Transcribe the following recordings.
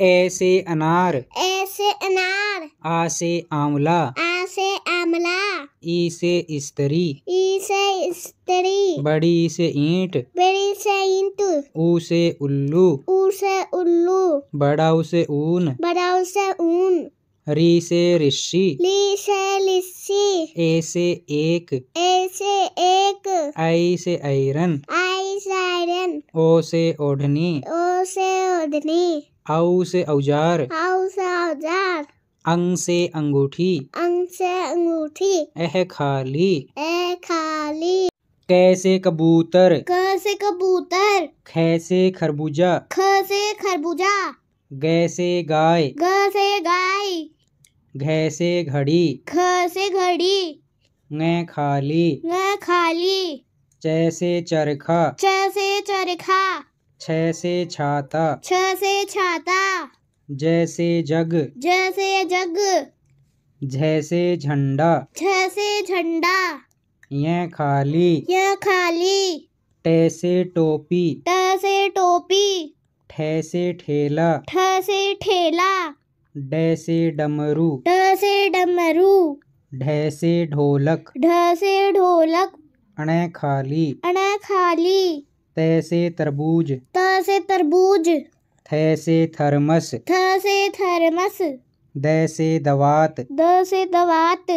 ए से अनार ए से अनार आ से आंवला आ से आंवला ई से स्त्री ई से स्त्री बड़ी से ईंट बड़ी से ईंट ऊ से उल्लू ऊ से उल्लू बड़ा उसे ऊन बड़ा उसे ऊन री से ऋषि ली से ऋषि ए से एक ए से एक आई से आयरन आई से आयरन ओ से ओढ़नी ओ से औदनी औ से औजार औ से औजार अंग से अंगूठी अंग से अंगूठी एह खाली ए खाली कैसे कबूतर कैसे कबूतर खैसे खरबूजा खैसे खरबूजा गैसे गाय गैसे गाय घैसे घड़ी खैसे घड़ी गे खाली गे खाली जैसे चरखा जैसे चरखा छह से छाता छह से छाता जैसे जग जैसे जग जैसे झंडा जैसे झंडा यह खाली यह खाली टैसे टोपी टैसे टोपी ठैसे ठेला ठैसे ठेला डैसे डमरू डैसे डमरू ढैसे ढोलक ढैसे ढोलक अणे खाली अणे खाली तैसे तरबूज से तरबूज थे से थर्मस थ से थर्मस द से दवात द से दवात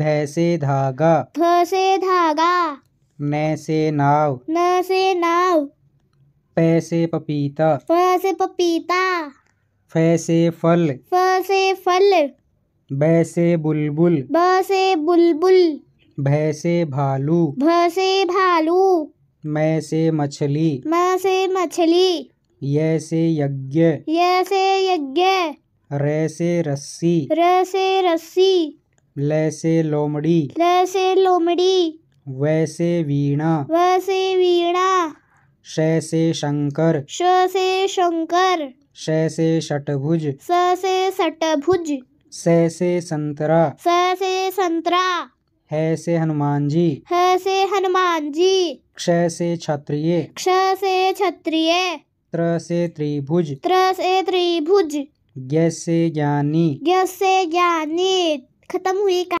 ध से धागा थ से धागा न से नाव न से नाव प से पपीता प से पपीता फ से फल फ से फल ब से बुलबुल ब से बुलबुल भ से भालू भ से भालू मैं से मछली मैं से मछली ये से यज्ञ ये से यज्ञ रे से रस्सी रे से रस्सी ले से लोमड़ी ले से लोमड़ी वैसे से वीणा वैसे से वीणा श से शंकर श से शंकर श से षटभुज स से षटभुज स से संतरा स से संतरा है से हनुमान जी है से हनुमान जी क्षय से क्षत्रिय क्ष से क्षत्रिय त्र से त्रिभुज त्र से त्रिभुज ज्ञ से ज्ञानी ज्ञ से ज्ञानी खत्म हुई का